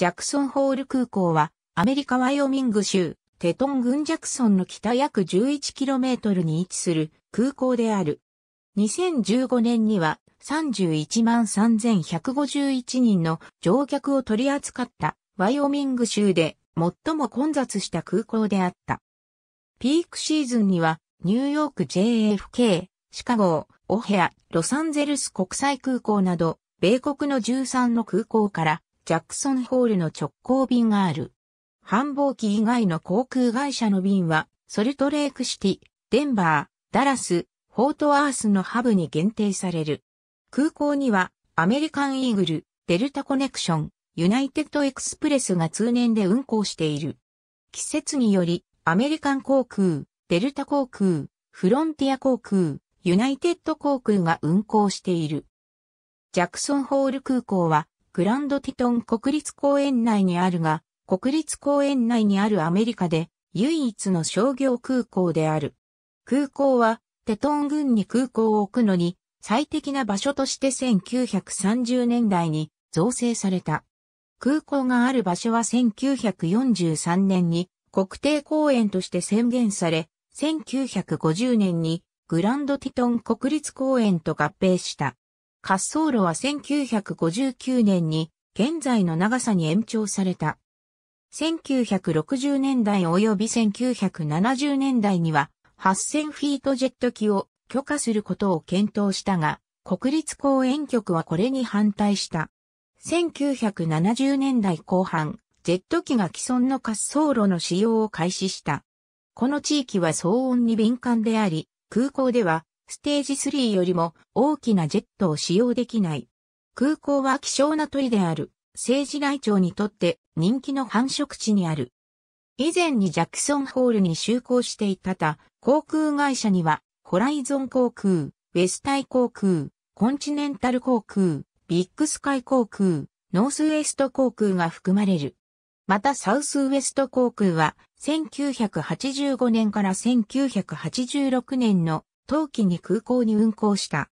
ジャクソンホール空港は、アメリカワイオミング州、テトン郡ジャクソンの北約 11km に位置する空港である。2015年には31万3151人の乗客を取り扱ったワイオミング州で最も混雑した空港であった。ピークシーズンにはニューヨーク JFK、シカゴ、オヘア、ロサンゼルス国際空港など、米国の13の空港からジャクソンホールの直行便がある。繁忙期以外の航空会社の便は、ソルトレークシティ、デンバー、ダラス、フォートアースのハブに限定される。空港には、アメリカンイーグル、デルタコネクション、ユナイテッドエクスプレスが通年で運行している。季節により、アメリカン航空、デルタ航空、フロンティア航空、ユナイテッド航空が運航している。ジャクソンホール空港はグランドティトン国立公園内にあるが、国立公園内にあるアメリカで唯一の商業空港である。空港はテトン郡に空港を置くのに最適な場所として1930年代に造成された。空港がある場所は1943年に国定公園として宣言され、1950年にグランドティトン国立公園と合併した。滑走路は1959年に現在の長さに延長された。1960年代及び1970年代には8000フィートジェット機を許可することを検討したが、国立公園局はこれに反対した。1970年代後半、ジェット機が既存の滑走路の使用を開始した。この地域は騒音に敏感であり、空港ではステージ3よりも大きなジェットを使用できない。空港は希少な鳥である、政治ラ庁にとって人気の繁殖地にある。以前にジャクソンホールに就航していた他、航空会社には、ホライゾン航空、ウェスタイ航空、コンチネンタル航空、ビッグスカイ航空、ノースウェスト航空が含まれる。またサウスウェスト航空は1985年から1986年の冬季に空港に運航した。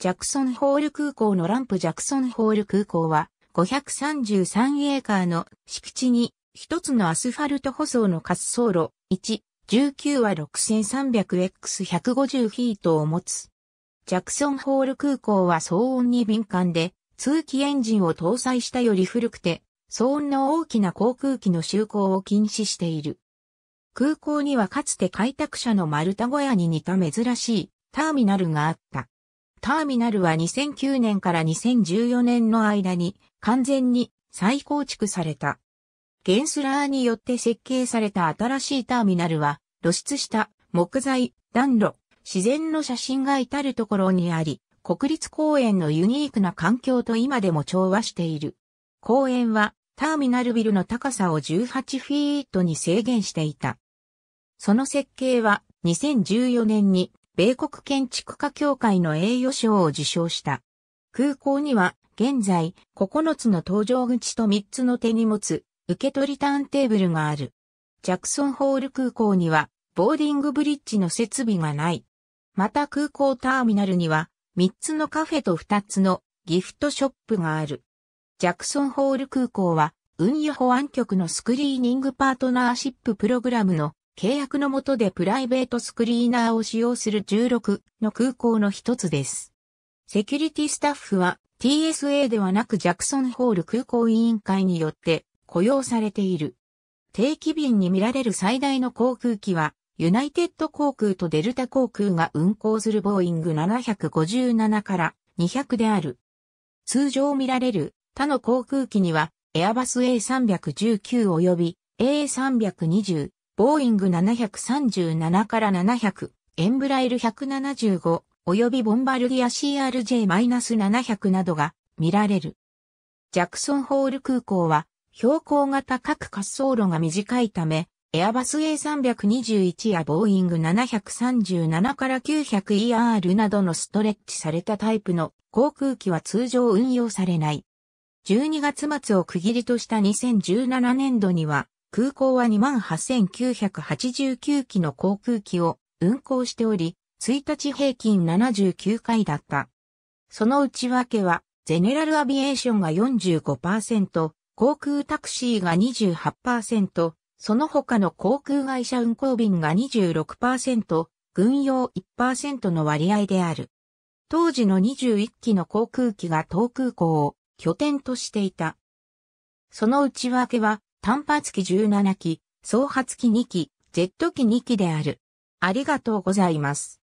ジャクソンホール空港のランプジャクソンホール空港は533エーカーの敷地に一つのアスファルト舗装の滑走路1、19は 6300X150 フィートを持つ。ジャクソンホール空港は騒音に敏感で通気エンジンを搭載したより古くて騒音の大きな航空機の就航を禁止している。空港にはかつて開拓者の丸太小屋に似た珍しいターミナルがあった。ターミナルは2009年から2014年の間に完全に再構築された。ゲンスラーによって設計された新しいターミナルは露出した木材、暖炉、自然の写真が至るところにあり、国立公園のユニークな環境と今でも調和している。公園はターミナルビルの高さを18フィートに制限していた。その設計は2014年に米国建築家協会の栄誉賞を受賞した。空港には現在9つの搭乗口と3つの手荷物、受け取りターンテーブルがある。ジャクソンホール空港にはボーディングブリッジの設備がない。また空港ターミナルには3つのカフェと2つのギフトショップがある。ジャクソンホール空港は運輸保安局のスクリーニングパートナーシッププログラムの契約の下でプライベートスクリーナーを使用する16の空港の一つです。セキュリティスタッフは TSA ではなくジャクソンホール空港委員会によって雇用されている。定期便に見られる最大の航空機は、ユナイテッド航空とデルタ航空が運航するボーイング757から200である。通常見られる他の航空機には、エアバス A319 及び A320、ボーイング737から700、エンブライル175、及びボンバルディア CRJ-700 などが見られる。ジャクソンホール空港は標高が高く滑走路が短いため、エアバス A321 やボーイング737から 900ER などのストレッチされたタイプの航空機は通常運用されない。12月末を区切りとした2017年度には、空港は28,989機の航空機を運航しており、1日平均79回だった。その内訳は、ゼネラルアビエーションが45%、航空タクシーが28%、その他の航空会社運航便が26%、軍用1%の割合である。当時の21機の航空機が東空港を拠点としていた。その内訳は、単発機17機、総発機2機、ジェット機2機である。ありがとうございます。